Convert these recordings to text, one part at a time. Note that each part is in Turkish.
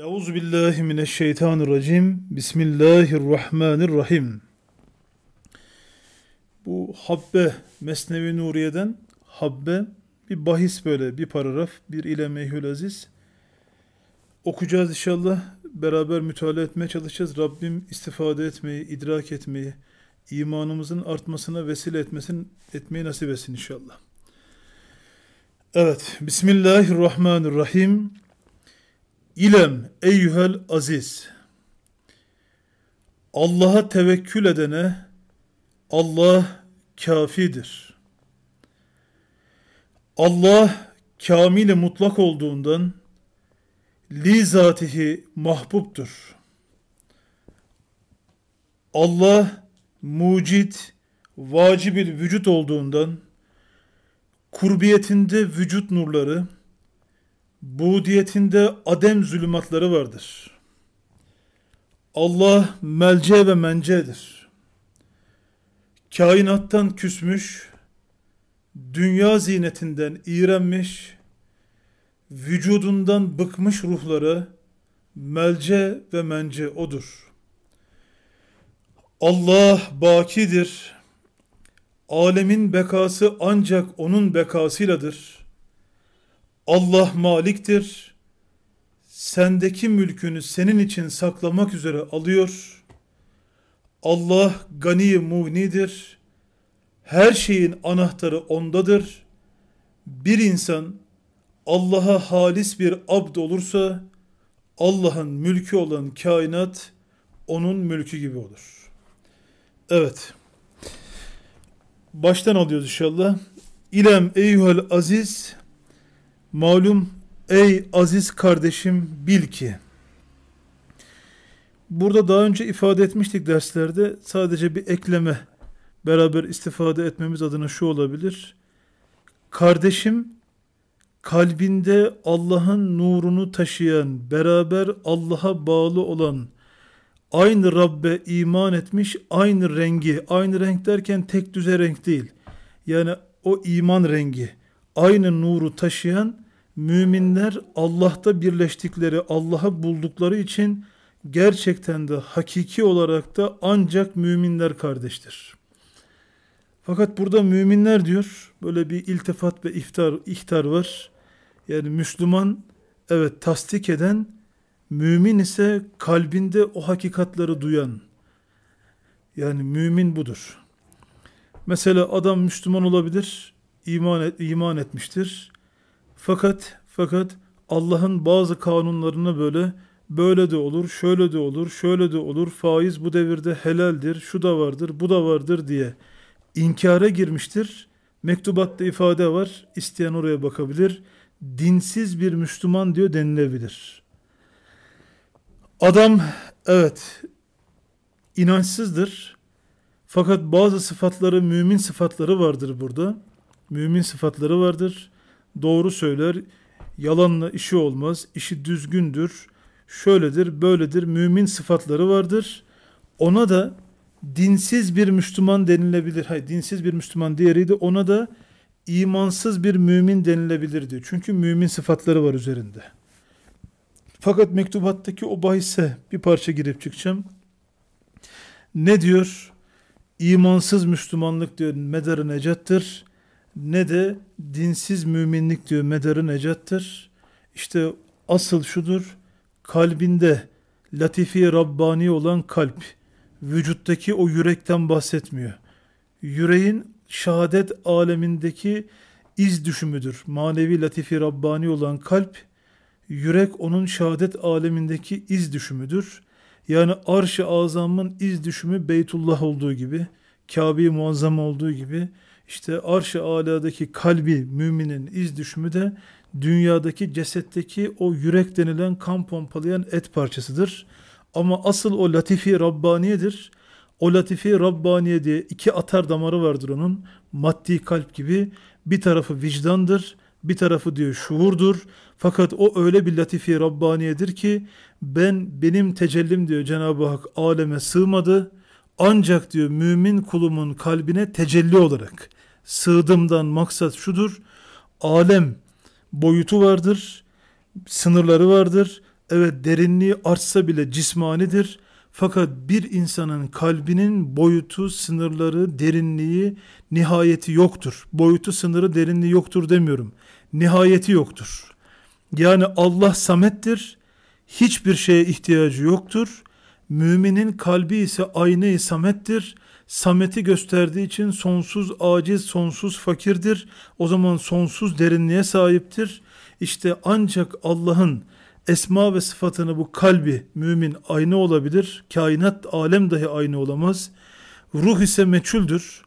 Euzu billahi mineşşeytanirracim. Bismillahirrahmanirrahim. Bu Habbe Mesnevi Nuriye'den Habbe bir bahis böyle bir paragraf bir ile meyhül aziz. Okuyacağız inşallah. Beraber mütalaa etmeye çalışacağız. Rabbim istifade etmeyi, idrak etmeyi, imanımızın artmasına vesile etmesin, etmeyi nasip etsin inşallah. Evet. Bismillahirrahmanirrahim. İlem eyyühel aziz. Allah'a tevekkül edene Allah kafidir. Allah kamili mutlak olduğundan li zatihi mahbubtur. Allah mucit, vacibil vücut olduğundan kurbiyetinde vücut nurları Budiyetinde adem zulümatları vardır. Allah melce ve mencedir. Kainattan küsmüş, dünya zinetinden iğrenmiş, vücudundan bıkmış ruhları melce ve mence odur. Allah bakidir. Alemin bekası ancak onun bekasıyladır.'' Allah maliktir. Sendeki mülkünü senin için saklamak üzere alıyor. Allah gani muğnidir. Her şeyin anahtarı ondadır. Bir insan Allah'a halis bir abd olursa Allah'ın mülkü olan kainat onun mülkü gibi olur. Evet. Baştan alıyoruz inşallah. İlem eyyuhel aziz Malum ey aziz kardeşim bil ki Burada daha önce ifade etmiştik derslerde sadece bir ekleme beraber istifade etmemiz adına şu olabilir. Kardeşim kalbinde Allah'ın nurunu taşıyan, beraber Allah'a bağlı olan, aynı Rabbe iman etmiş, aynı rengi, aynı renk derken tek düze renk değil. Yani o iman rengi, aynı nuru taşıyan müminler Allah'ta birleştikleri, Allah'ı buldukları için gerçekten de hakiki olarak da ancak müminler kardeştir. Fakat burada müminler diyor, böyle bir iltifat ve iftar, ihtar var. Yani Müslüman, evet tasdik eden, mümin ise kalbinde o hakikatları duyan. Yani mümin budur. Mesela adam Müslüman olabilir, iman, et, iman etmiştir. Fakat fakat Allah'ın bazı kanunlarını böyle böyle de olur, şöyle de olur, şöyle de olur, faiz bu devirde helaldir, şu da vardır, bu da vardır diye inkara girmiştir. Mektubatta ifade var, isteyen oraya bakabilir. Dinsiz bir Müslüman diyor denilebilir. Adam evet inançsızdır. Fakat bazı sıfatları mümin sıfatları vardır burada. Mümin sıfatları vardır doğru söyler, yalanla işi olmaz, işi düzgündür, şöyledir, böyledir, mümin sıfatları vardır. Ona da dinsiz bir Müslüman denilebilir. Hayır, dinsiz bir Müslüman diğeriydi. Ona da imansız bir mümin denilebilir diyor. Çünkü mümin sıfatları var üzerinde. Fakat mektubattaki o bahise bir parça girip çıkacağım. Ne diyor? İmansız Müslümanlık diyor meder necattır ne de dinsiz müminlik diyor medarı necattır. İşte asıl şudur kalbinde latifi Rabbani olan kalp vücuttaki o yürekten bahsetmiyor. Yüreğin şehadet alemindeki iz düşümüdür. Manevi latifi Rabbani olan kalp yürek onun şehadet alemindeki iz düşümüdür. Yani arş-ı azamın iz düşümü Beytullah olduğu gibi, Kabe-i Muazzam olduğu gibi işte arş-ı aladaki kalbi müminin iz düşümü de dünyadaki cesetteki o yürek denilen kan pompalayan et parçasıdır. Ama asıl o latifi Rabbaniye'dir. O latifi Rabbaniye diye iki atar damarı vardır onun. Maddi kalp gibi bir tarafı vicdandır, bir tarafı diyor şuurdur. Fakat o öyle bir latifi Rabbaniye'dir ki ben benim tecellim diyor Cenab-ı Hak aleme sığmadı. Ancak diyor mümin kulumun kalbine tecelli olarak sığdımdan maksat şudur. Alem boyutu vardır, sınırları vardır. Evet derinliği artsa bile cismanidir. Fakat bir insanın kalbinin boyutu, sınırları, derinliği, nihayeti yoktur. Boyutu, sınırı, derinliği yoktur demiyorum. Nihayeti yoktur. Yani Allah samettir. Hiçbir şeye ihtiyacı yoktur. Müminin kalbi ise aynı samettir. Samet'i gösterdiği için sonsuz aciz, sonsuz fakirdir. O zaman sonsuz derinliğe sahiptir. İşte ancak Allah'ın esma ve sıfatını bu kalbi mümin aynı olabilir. Kainat alem dahi aynı olamaz. Ruh ise meçhuldür.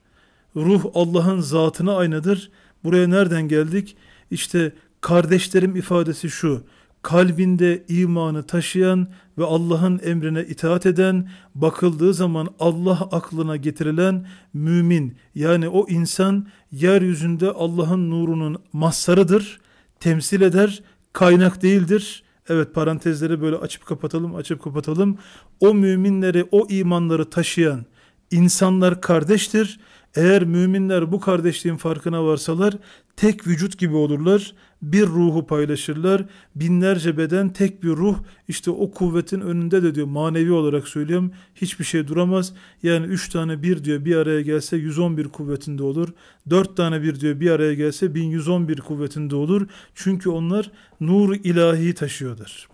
Ruh Allah'ın zatına aynadır. Buraya nereden geldik? İşte kardeşlerim ifadesi şu kalbinde imanı taşıyan ve Allah'ın emrine itaat eden, bakıldığı zaman Allah aklına getirilen mümin yani o insan yeryüzünde Allah'ın nurunun mazharıdır, temsil eder, kaynak değildir. Evet parantezleri böyle açıp kapatalım, açıp kapatalım. O müminleri, o imanları taşıyan insanlar kardeştir. Eğer müminler bu kardeşliğin farkına varsalar tek vücut gibi olurlar bir ruhu paylaşırlar. Binlerce beden tek bir ruh işte o kuvvetin önünde de diyor manevi olarak söylüyorum hiçbir şey duramaz. Yani üç tane bir diyor bir araya gelse 111 kuvvetinde olur. Dört tane bir diyor bir araya gelse 1111 kuvvetinde olur. Çünkü onlar nur ilahi taşıyorlar.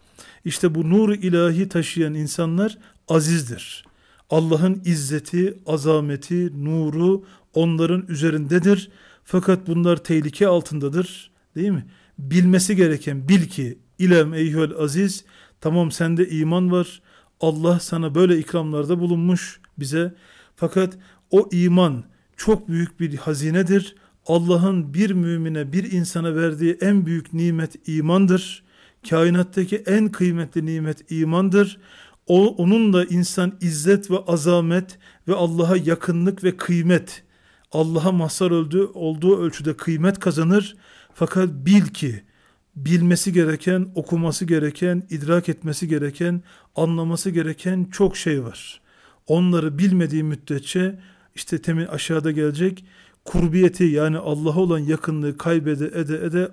İşte bu nur ilahi taşıyan insanlar azizdir. Allah'ın izzeti, azameti, nuru onların üzerindedir. Fakat bunlar tehlike altındadır. Değil mi? Bilmesi gereken bil ki ilem eyhül aziz tamam sende iman var. Allah sana böyle ikramlarda bulunmuş bize. Fakat o iman çok büyük bir hazinedir. Allah'ın bir mümine, bir insana verdiği en büyük nimet imandır. Kainattaki en kıymetli nimet imandır. O, da insan izzet ve azamet ve Allah'a yakınlık ve kıymet, Allah'a mazhar olduğu ölçüde kıymet kazanır. Fakat bil ki bilmesi gereken, okuması gereken, idrak etmesi gereken, anlaması gereken çok şey var. Onları bilmediği müddetçe işte temin aşağıda gelecek kurbiyeti yani Allah'a olan yakınlığı kaybede ede ede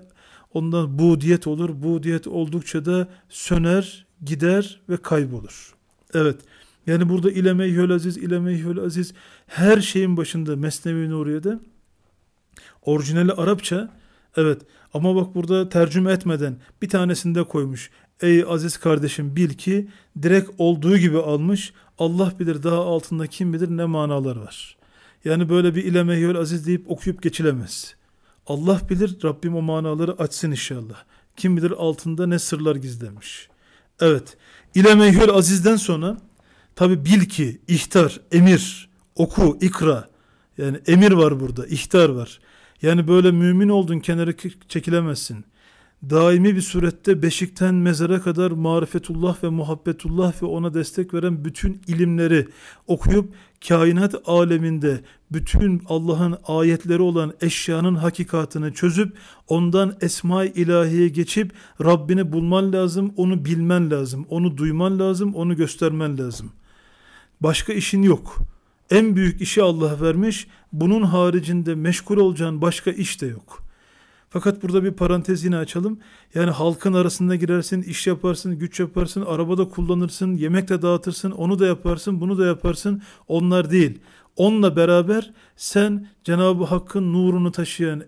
ondan budiyet olur. Budiyet oldukça da söner, gider ve kaybolur. Evet. Yani burada ileme yöl aziz, ileme yöl aziz her şeyin başında Mesnevi Nuriye'de orijinali Arapça Evet ama bak burada tercüme etmeden bir tanesinde koymuş. Ey aziz kardeşim bil ki direkt olduğu gibi almış. Allah bilir daha altında kim bilir ne manalar var. Yani böyle bir ile aziz deyip okuyup geçilemez. Allah bilir Rabbim o manaları açsın inşallah. Kim bilir altında ne sırlar gizlemiş. Evet. İle azizden sonra tabi bil ki, ihtar, emir, oku, ikra. Yani emir var burada, ihtar var. Yani böyle mümin oldun kenara çekilemezsin. Daimi bir surette beşikten mezara kadar marifetullah ve muhabbetullah ve ona destek veren bütün ilimleri okuyup kainat aleminde bütün Allah'ın ayetleri olan eşyanın hakikatını çözüp ondan esma-i ilahiye geçip Rabbini bulman lazım, onu bilmen lazım, onu duyman lazım, onu göstermen lazım. Başka işin yok.'' En büyük işi Allah vermiş. Bunun haricinde meşgul olacağın başka iş de yok. Fakat burada bir parantez yine açalım. Yani halkın arasında girersin, iş yaparsın, güç yaparsın, arabada kullanırsın, yemek de dağıtırsın, onu da yaparsın, bunu da yaparsın. Onlar değil. Onunla beraber sen Cenab-ı Hakk'ın nurunu taşıyan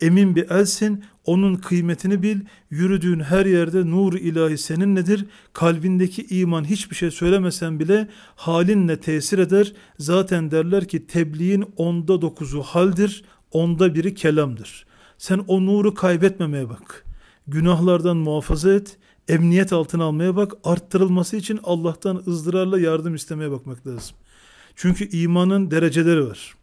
emin bir elsin onun kıymetini bil, yürüdüğün her yerde nur ilahi senin nedir? kalbindeki iman hiçbir şey söylemesen bile halinle tesir eder, zaten derler ki tebliğin onda dokuzu haldir, onda biri kelamdır. Sen o nuru kaybetmemeye bak, günahlardan muhafaza et, emniyet altına almaya bak, arttırılması için Allah'tan ızdırarla yardım istemeye bakmak lazım. Çünkü imanın dereceleri var.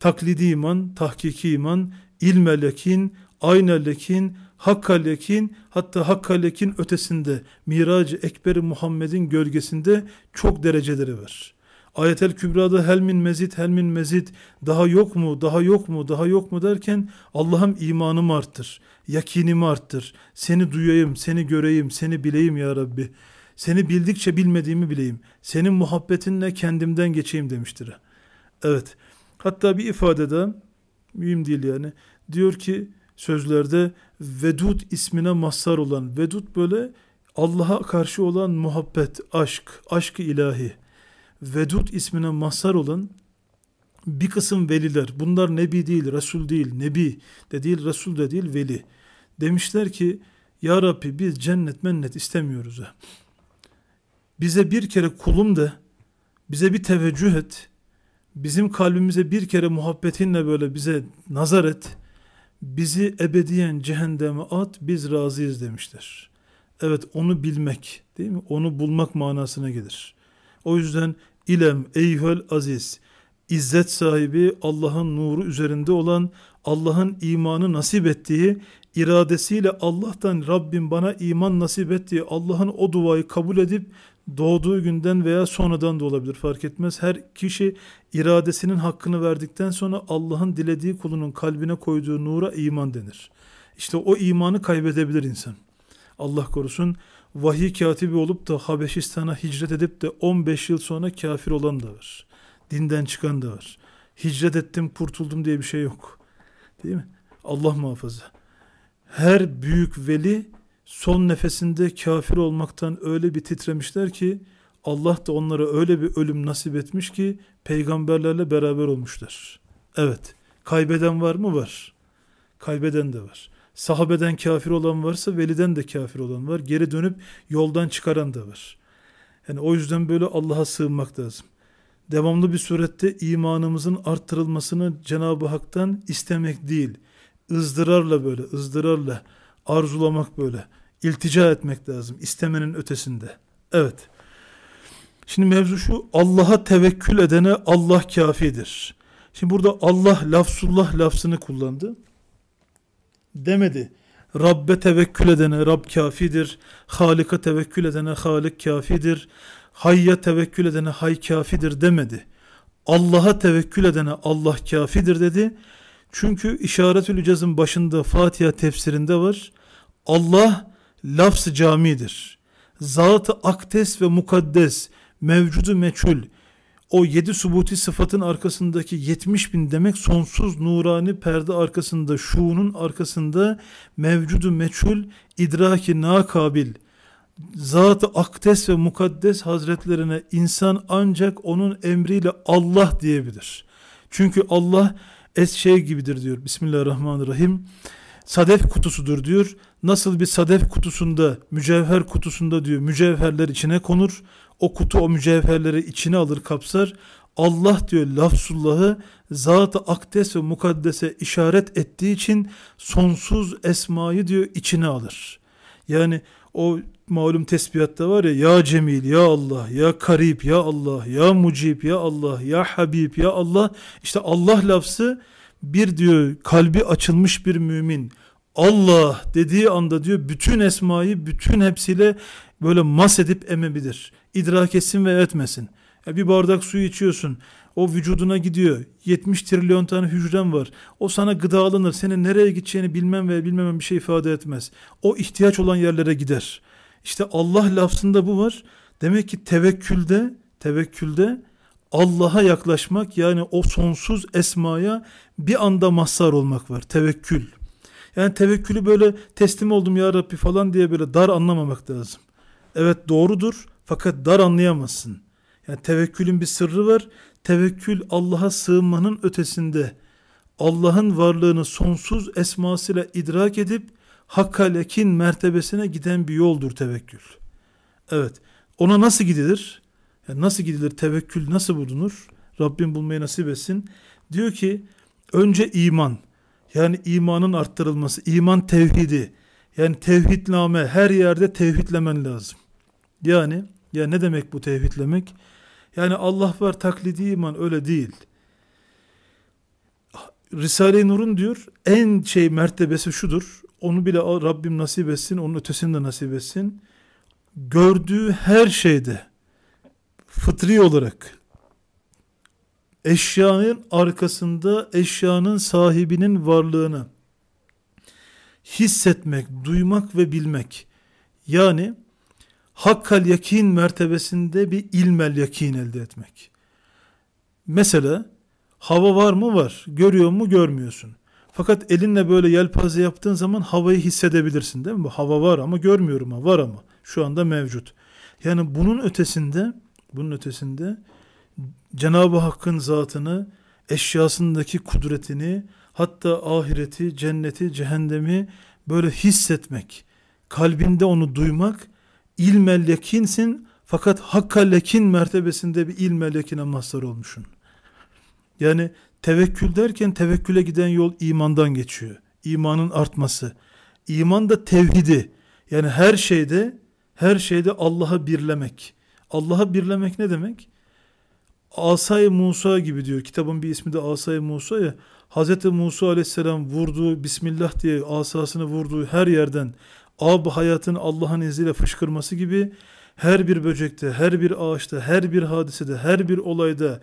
Taklidi iman, tahkiki iman, ilme, yakin, ayne lekin, hakka lekin, hatta hakka lekin ötesinde, miracı Ekber-i Muhammed'in gölgesinde çok dereceleri var. Ayetel Kübra'da helmin mezit, helmin mezit, daha yok mu, daha yok mu, daha yok mu derken Allah'ım imanımı arttır, yakinimi arttır, seni duyayım, seni göreyim, seni bileyim ya Rabbi. Seni bildikçe bilmediğimi bileyim, senin muhabbetinle kendimden geçeyim demiştir. Evet, hatta bir ifadede, mühim değil yani, diyor ki sözlerde Vedud ismine mazhar olan Vedud böyle Allah'a karşı olan muhabbet, aşk, aşk ilahi. Vedud ismine mazhar olan bir kısım veliler, bunlar nebi değil, resul değil, nebi de değil, resul de değil, veli. Demişler ki, Ya Rabbi biz cennet mennet istemiyoruz. Bize bir kere kulum de, bize bir teveccüh et, bizim kalbimize bir kere muhabbetinle böyle bize nazar et, bizi ebediyen cehenneme at biz razıyız demiştir. Evet onu bilmek değil mi? Onu bulmak manasına gelir. O yüzden ilem eyhel aziz izzet sahibi Allah'ın nuru üzerinde olan Allah'ın imanı nasip ettiği iradesiyle Allah'tan Rabbim bana iman nasip ettiği Allah'ın o duayı kabul edip doğduğu günden veya sonradan da olabilir fark etmez. Her kişi iradesinin hakkını verdikten sonra Allah'ın dilediği kulunun kalbine koyduğu nura iman denir. İşte o imanı kaybedebilir insan. Allah korusun vahiy katibi olup da Habeşistan'a hicret edip de 15 yıl sonra kafir olan da var. Dinden çıkan da var. Hicret ettim kurtuldum diye bir şey yok. Değil mi? Allah muhafaza. Her büyük veli son nefesinde kafir olmaktan öyle bir titremişler ki Allah da onlara öyle bir ölüm nasip etmiş ki peygamberlerle beraber olmuşlar. Evet, kaybeden var mı? Var. Kaybeden de var. Sahabeden kafir olan varsa veliden de kafir olan var. Geri dönüp yoldan çıkaran da var. Yani o yüzden böyle Allah'a sığınmak lazım. Devamlı bir surette imanımızın arttırılmasını Cenab-ı Hak'tan istemek değil, ızdırarla böyle, ızdırarla, arzulamak böyle iltica etmek lazım. istemenin ötesinde. Evet. Şimdi mevzu şu Allah'a tevekkül edene Allah kafidir. Şimdi burada Allah lafsullah lafzını kullandı. Demedi. Rabbe tevekkül edene Rab kafidir. Halika tevekkül edene Halik kafidir. Hayya tevekkül edene Hay kafidir demedi. Allah'a tevekkül edene Allah kafidir dedi. Çünkü işaretül cezin başında Fatiha tefsirinde var. Allah lafz camidir. Zatı akdes ve mukaddes, mevcudu meçhul, o yedi subuti sıfatın arkasındaki yetmiş bin demek sonsuz nurani perde arkasında, şuunun arkasında mevcudu meçhul, idraki nakabil, Zat-ı Akdes ve Mukaddes Hazretlerine insan ancak onun emriyle Allah diyebilir. Çünkü Allah es şey gibidir diyor. Bismillahirrahmanirrahim sadef kutusudur diyor. Nasıl bir sadef kutusunda, mücevher kutusunda diyor mücevherler içine konur. O kutu o mücevherleri içine alır kapsar. Allah diyor lafzullahı zat-ı akdes ve mukaddese işaret ettiği için sonsuz esmayı diyor içine alır. Yani o malum tesbihatta var ya ya cemil ya Allah ya karib ya Allah ya mucib ya Allah ya habib ya Allah işte Allah lafzı bir diyor kalbi açılmış bir mümin Allah dediği anda diyor bütün esmayı bütün hepsiyle böyle mas edip emebilir. İdrak etsin ve etmesin. Ya e, bir bardak suyu içiyorsun. O vücuduna gidiyor. 70 trilyon tane hücrem var. O sana gıdalanır. Senin nereye gideceğini bilmem ve bilmemem bir şey ifade etmez. O ihtiyaç olan yerlere gider. İşte Allah lafzında bu var. Demek ki tevekkülde, tevekkülde Allah'a yaklaşmak yani o sonsuz esmaya bir anda mazhar olmak var. Tevekkül. Yani tevekkülü böyle teslim oldum ya Rabbi falan diye böyle dar anlamamak lazım. Evet doğrudur fakat dar anlayamazsın. Yani tevekkülün bir sırrı var. Tevekkül Allah'a sığınmanın ötesinde Allah'ın varlığını sonsuz esmasıyla idrak edip hakka mertebesine giden bir yoldur tevekkül. Evet ona nasıl gidilir? Yani nasıl gidilir? Tevekkül nasıl bulunur? Rabbim bulmayı nasip etsin. Diyor ki önce iman. Yani imanın arttırılması. iman tevhidi. Yani tevhidname her yerde tevhidlemen lazım. Yani ya ne demek bu tevhidlemek? Yani Allah var taklidi iman öyle değil. Risale-i Nur'un diyor en şey mertebesi şudur. Onu bile Rabbim nasip etsin, onun ötesini de nasip etsin. Gördüğü her şeyde fıtri olarak eşyanın arkasında eşyanın sahibinin varlığını hissetmek, duymak ve bilmek. Yani hakkal yakin mertebesinde bir ilmel yakin elde etmek. Mesela hava var mı var, görüyor mu görmüyorsun. Fakat elinle böyle yelpaze yaptığın zaman havayı hissedebilirsin değil mi? Hava var ama görmüyorum ha, var ama şu anda mevcut. Yani bunun ötesinde bunun ötesinde Cenab-ı Hakk'ın zatını, eşyasındaki kudretini, hatta ahireti, cenneti, cehennemi böyle hissetmek, kalbinde onu duymak, ilmel yakinsin fakat hakka lekin mertebesinde bir ilmel yakine mazhar olmuşsun. Yani tevekkül derken tevekküle giden yol imandan geçiyor. İmanın artması. İman da tevhidi. Yani her şeyde her şeyde Allah'a birlemek. Allah'a birlemek ne demek? Asay Musa gibi diyor. Kitabın bir ismi de Asay Musa ya. Hz. Musa aleyhisselam vurduğu Bismillah diye asasını vurduğu her yerden ab hayatın Allah'ın izniyle fışkırması gibi her bir böcekte, her bir ağaçta, her bir hadisede, her bir olayda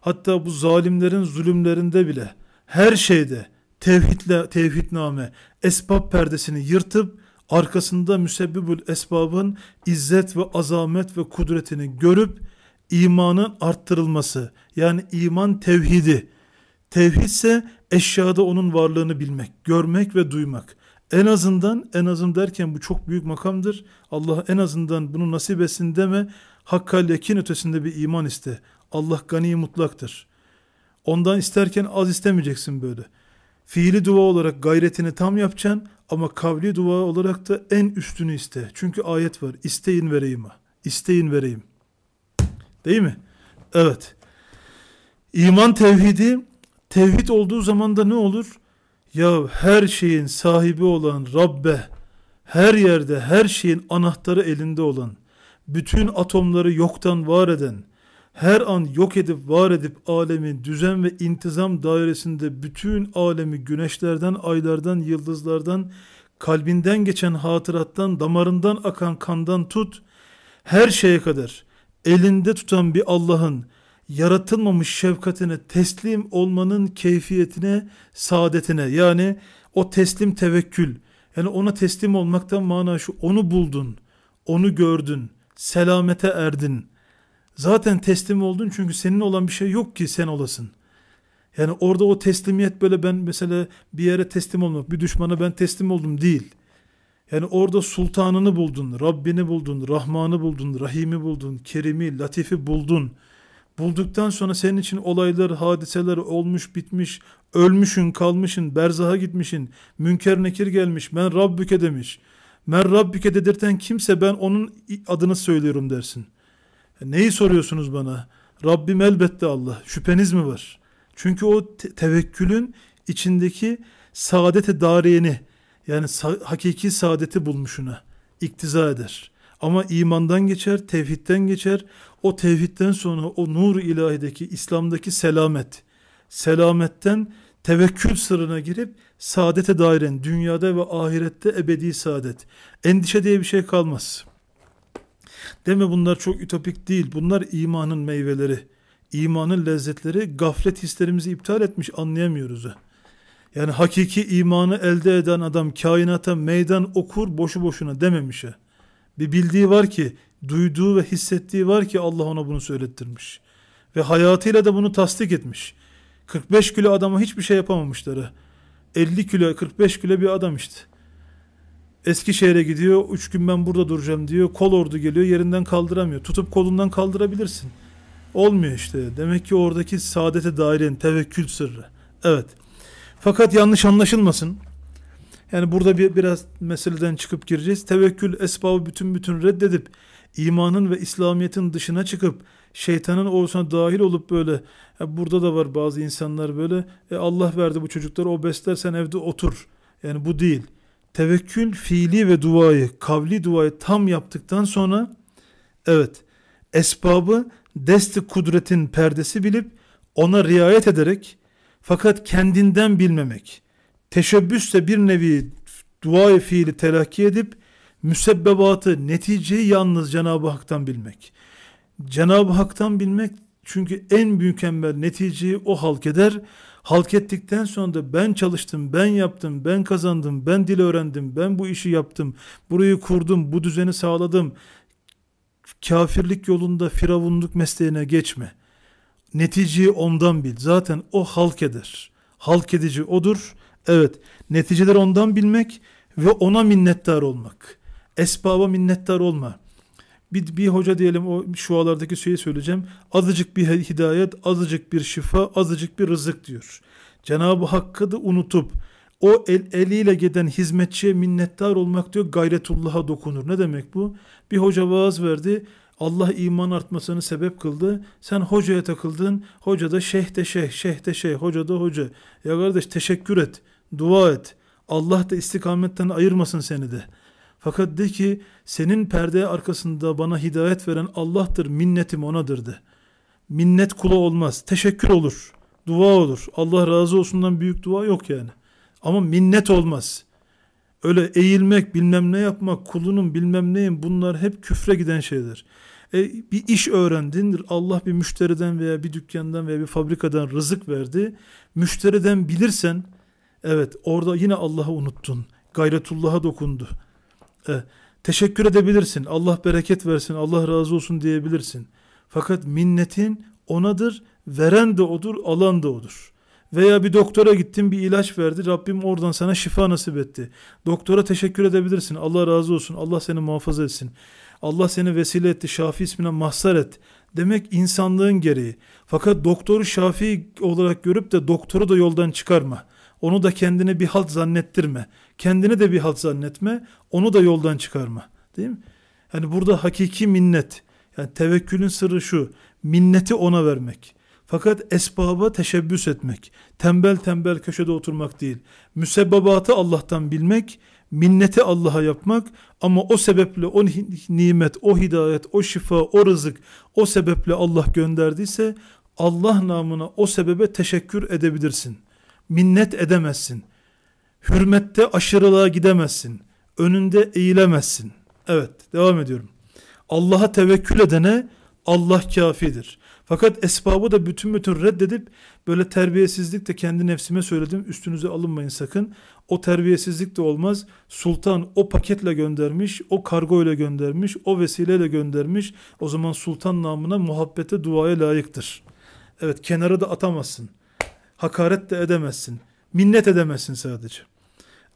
hatta bu zalimlerin zulümlerinde bile her şeyde tevhidle, tevhidname, esbab perdesini yırtıp arkasında müsebbibül esbabın izzet ve azamet ve kudretini görüp imanın arttırılması yani iman tevhidi tevhidse ise eşyada onun varlığını bilmek, görmek ve duymak. En azından en azım derken bu çok büyük makamdır. Allah en azından bunu nasip etsin deme. Hakka lekin ötesinde bir iman iste. Allah gani mutlaktır. Ondan isterken az istemeyeceksin böyle. Fiili dua olarak gayretini tam yapacaksın ama kavli dua olarak da en üstünü iste. Çünkü ayet var. İsteyin vereyim ha. İsteyin vereyim. Değil mi? Evet. İman tevhidi tevhid olduğu zaman da ne olur? Ya her şeyin sahibi olan Rabbe, her yerde her şeyin anahtarı elinde olan, bütün atomları yoktan var eden, her an yok edip var edip alemi düzen ve intizam dairesinde bütün alemi güneşlerden, aylardan, yıldızlardan, kalbinden geçen hatırattan, damarından akan kandan tut, her şeye kadar elinde tutan bir Allah'ın yaratılmamış şefkatine teslim olmanın keyfiyetine, saadetine yani o teslim tevekkül yani ona teslim olmaktan mana şu onu buldun, onu gördün, selamete erdin.'' Zaten teslim oldun çünkü senin olan bir şey yok ki sen olasın. Yani orada o teslimiyet böyle ben mesela bir yere teslim olmak, bir düşmana ben teslim oldum değil. Yani orada sultanını buldun, Rabbini buldun, Rahman'ı buldun, Rahim'i buldun, Kerim'i, Latif'i buldun. Bulduktan sonra senin için olaylar, hadiseler olmuş, bitmiş, ölmüşün, kalmışın, berzaha gitmişin, münker nekir gelmiş, ben Rabbüke demiş. Ben Rabbüke dedirten kimse ben onun adını söylüyorum dersin. Neyi soruyorsunuz bana? Rabbim elbette Allah. Şüpheniz mi var? Çünkü o te tevekkülün içindeki saadete dariyeni yani sa hakiki saadeti bulmuşuna iktiza eder. Ama imandan geçer, tevhidden geçer. O tevhidden sonra o nur ilahideki, İslam'daki selamet. Selametten tevekkül sırrına girip saadete dairen dünyada ve ahirette ebedi saadet. Endişe diye bir şey kalmaz.'' Deme bunlar çok ütopik değil. Bunlar imanın meyveleri. İmanın lezzetleri gaflet hislerimizi iptal etmiş anlayamıyoruz. Yani hakiki imanı elde eden adam kainata meydan okur boşu boşuna dememişe. Bir bildiği var ki, duyduğu ve hissettiği var ki Allah ona bunu söylettirmiş. Ve hayatıyla da bunu tasdik etmiş. 45 kilo adama hiçbir şey yapamamışları. 50 kilo 45 kilo bir adam işte. Eskişehir'e gidiyor. Üç gün ben burada duracağım diyor. Kol Kolordu geliyor. Yerinden kaldıramıyor. Tutup kolundan kaldırabilirsin. Olmuyor işte. Demek ki oradaki saadete dairin tevekkül sırrı. Evet. Fakat yanlış anlaşılmasın. Yani burada bir, biraz meseleden çıkıp gireceğiz. Tevekkül esbabı bütün bütün reddedip imanın ve İslamiyet'in dışına çıkıp şeytanın ordusuna dahil olup böyle e, burada da var bazı insanlar böyle e, Allah verdi bu çocuklar. o beslersen evde otur. Yani bu değil tevekkül fiili ve duayı, kavli duayı tam yaptıktan sonra evet esbabı desti kudretin perdesi bilip ona riayet ederek fakat kendinden bilmemek. Teşebbüsle bir nevi duayı fiili telakki edip müsebbebatı, neticeyi yalnız Cenab-ı Hak'tan bilmek. Cenab-ı Hak'tan bilmek çünkü en mükemmel neticeyi o halk eder halk ettikten sonra da ben çalıştım, ben yaptım, ben kazandım, ben dil öğrendim, ben bu işi yaptım, burayı kurdum, bu düzeni sağladım. Kafirlik yolunda firavunluk mesleğine geçme. Neticeyi ondan bil. Zaten o halk eder. Halk edici odur. Evet, neticeleri ondan bilmek ve ona minnettar olmak. Esbaba minnettar olma bir, bir hoca diyelim o şualardaki şeyi söyleyeceğim. Azıcık bir hidayet, azıcık bir şifa, azıcık bir rızık diyor. Cenab-ı Hakk'ı da unutup o el, eliyle giden hizmetçiye minnettar olmak diyor gayretullah'a dokunur. Ne demek bu? Bir hoca vaaz verdi. Allah iman artmasını sebep kıldı. Sen hocaya takıldın. Hoca da şeyh de şeyh, şeyh de şeyh, hoca da hoca. Ya kardeş teşekkür et, dua et. Allah da istikametten ayırmasın seni de. Fakat de ki senin perde arkasında bana hidayet veren Allah'tır, minnetim onadır de. Minnet kula olmaz, teşekkür olur, dua olur. Allah razı olsundan büyük dua yok yani. Ama minnet olmaz. Öyle eğilmek, bilmem ne yapmak, kulunun bilmem neyin bunlar hep küfre giden şeyler. E, bir iş öğrendin, Allah bir müşteriden veya bir dükkandan veya bir fabrikadan rızık verdi. Müşteriden bilirsen, evet orada yine Allah'ı unuttun, gayretullah'a dokundu, e, teşekkür edebilirsin. Allah bereket versin, Allah razı olsun diyebilirsin. Fakat minnetin onadır, veren de odur, alan da odur. Veya bir doktora gittin bir ilaç verdi. Rabbim oradan sana şifa nasip etti. Doktora teşekkür edebilirsin. Allah razı olsun. Allah seni muhafaza etsin. Allah seni vesile etti. Şafi ismine mahsar et. Demek insanlığın gereği. Fakat doktoru şafi olarak görüp de doktoru da yoldan çıkarma. Onu da kendini bir halt zannettirme. Kendini de bir halt zannetme. Onu da yoldan çıkarma. Değil mi? Yani burada hakiki minnet. Yani tevekkülün sırrı şu. Minneti ona vermek. Fakat esbaba teşebbüs etmek. Tembel tembel köşede oturmak değil. Müsebbabatı Allah'tan bilmek. Minneti Allah'a yapmak. Ama o sebeple o nimet, o hidayet, o şifa, o rızık o sebeple Allah gönderdiyse Allah namına o sebebe teşekkür edebilirsin minnet edemezsin. Hürmette aşırılığa gidemezsin. Önünde eğilemezsin. Evet devam ediyorum. Allah'a tevekkül edene Allah kafidir. Fakat esbabı da bütün bütün reddedip böyle terbiyesizlik de kendi nefsime söyledim üstünüze alınmayın sakın. O terbiyesizlik de olmaz. Sultan o paketle göndermiş, o kargo ile göndermiş, o vesileyle göndermiş. O zaman sultan namına muhabbete duaya layıktır. Evet kenara da atamazsın. Hakaret de edemezsin. Minnet edemezsin sadece.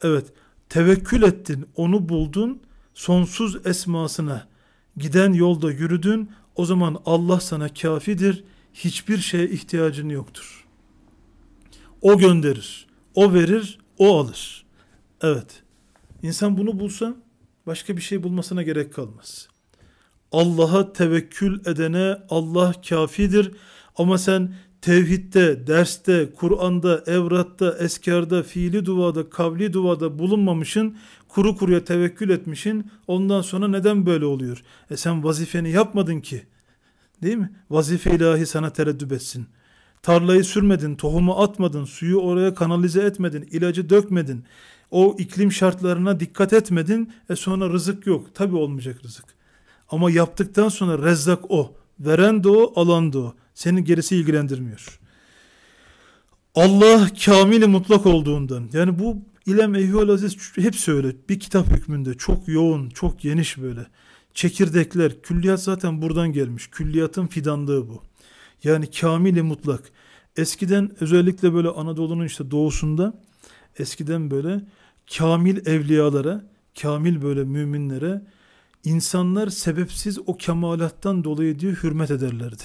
Evet, tevekkül ettin, onu buldun, sonsuz esmasına giden yolda yürüdün, o zaman Allah sana kafidir, hiçbir şeye ihtiyacın yoktur. O gönderir, o verir, o alır. Evet, insan bunu bulsa başka bir şey bulmasına gerek kalmaz. Allah'a tevekkül edene Allah kafidir ama sen tevhitte, derste, Kur'an'da, evratta, eskarda, fiili duada, kavli duada bulunmamışın, kuru kuruya tevekkül etmişin, ondan sonra neden böyle oluyor? E sen vazifeni yapmadın ki. Değil mi? Vazife ilahi sana tereddüt etsin. Tarlayı sürmedin, tohumu atmadın, suyu oraya kanalize etmedin, ilacı dökmedin. O iklim şartlarına dikkat etmedin. E sonra rızık yok. tabii olmayacak rızık. Ama yaptıktan sonra rezzak o. Veren de o, alan da o. Senin gerisi ilgilendirmiyor. Allah kamili mutlak olduğundan yani bu İlem Eyyul Aziz hep öyle bir kitap hükmünde çok yoğun çok geniş böyle çekirdekler külliyat zaten buradan gelmiş külliyatın fidanlığı bu yani kamili mutlak eskiden özellikle böyle Anadolu'nun işte doğusunda eskiden böyle kamil evliyalara kamil böyle müminlere insanlar sebepsiz o kemalattan dolayı diyor hürmet ederlerdi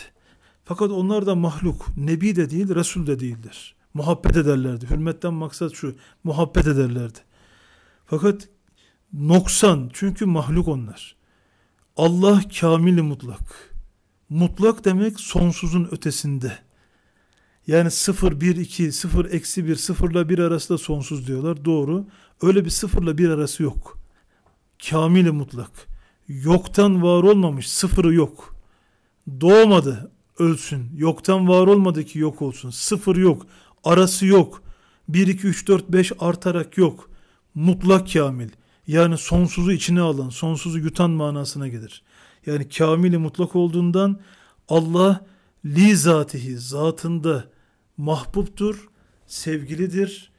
fakat onlar da mahluk, nebi de değil, resul de değildir. Muhabbet ederlerdi. Hürmetten maksat şu, muhabbet ederlerdi. Fakat noksan, çünkü mahluk onlar. Allah kamili mutlak. Mutlak demek sonsuzun ötesinde. Yani 0, 1, 2, 0, eksi 1, 0 ile 1 arası da sonsuz diyorlar. Doğru. Öyle bir 0 ile 1 arası yok. Kamili mutlak. Yoktan var olmamış, sıfırı yok. Doğmadı, ölsün. Yoktan var olmadı ki yok olsun. Sıfır yok. Arası yok. 1, 2, 3, 4, 5 artarak yok. Mutlak kamil. Yani sonsuzu içine alan, sonsuzu yutan manasına gelir. Yani kamili mutlak olduğundan Allah li zatihi zatında mahbubtur, sevgilidir.